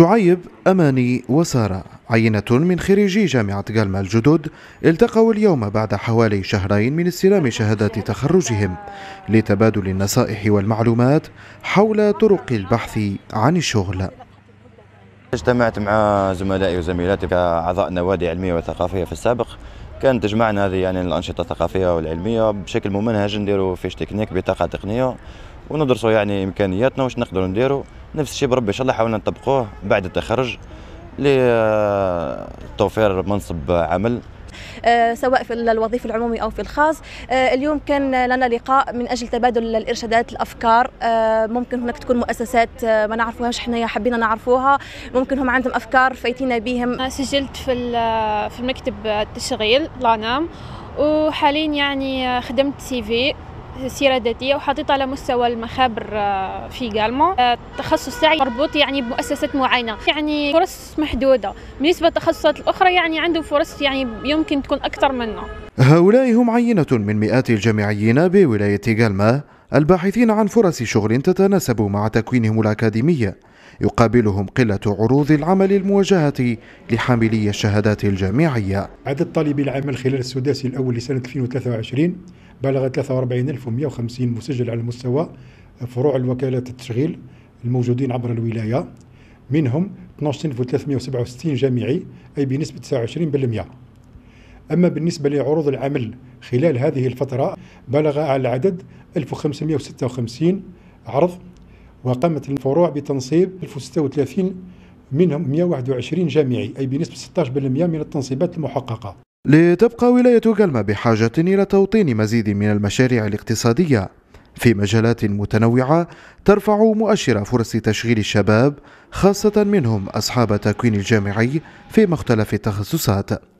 شعيب أماني وسارة عينة من خريجي جامعة جالما الجدد التقوا اليوم بعد حوالي شهرين من استلام شهادات تخرجهم لتبادل النصائح والمعلومات حول طرق البحث عن الشغل اجتمعت مع زملائي وزميلاتي كأعضاء نوادي علمية وثقافية في السابق كانت تجمعنا هذه يعني الأنشطة الثقافية والعلمية بشكل ممنهج نديروا فيش تكنيك بطاقة تقنية وندرسوا يعني إمكانياتنا واش نقدروا نديروا نفس الشيء بربي ان شاء الله حاولنا نطبقوه بعد التخرج لتوفير منصب عمل آه، سواء في الوظيفة العمومي أو في الخاص آه، اليوم كان لنا لقاء من أجل تبادل الإرشادات الأفكار آه، ممكن هناك تكون مؤسسات ما نعرفوهاش حنايا حبينا نعرفوها ممكن هم عندهم أفكار فايتينا بهم سجلت في في المكتب التشغيل لانام وحاليا يعني خدمت سي في سيره ذاتيه وحطيت على مستوى المخابر آه، في قالما التخصص آه، تاعي مربوط يعني بمؤسسات معينه يعني فرص محدوده بالنسبه للتخصصات الاخرى يعني عندهم فرص يعني يمكن تكون اكثر منه هؤلاء هم عينه من مئات الجامعيين بولايه قالما الباحثين عن فرص شغل تتناسب مع تكوينهم الأكاديمي يقابلهم قلة عروض العمل المواجهة لحاملي الشهادات الجامعية عدد طالبي العمل خلال السداسي الأول لسنة 2023 بلغ 43150 مسجل على مستوى فروع الوكالات التشغيل الموجودين عبر الولاية منهم 12367 جامعي أي بنسبة 29% أما بالنسبة لعروض العمل خلال هذه الفترة بلغ على العدد 1556 عرض وقامت الفروع بتنصيب 1036 منهم 121 جامعي أي بنسبة 16% من التنصيبات المحققة لتبقى ولاية كلمة بحاجة إلى توطين مزيد من المشاريع الاقتصادية في مجالات متنوعة ترفع مؤشر فرص تشغيل الشباب خاصة منهم أصحاب تكوين الجامعي في مختلف التخصصات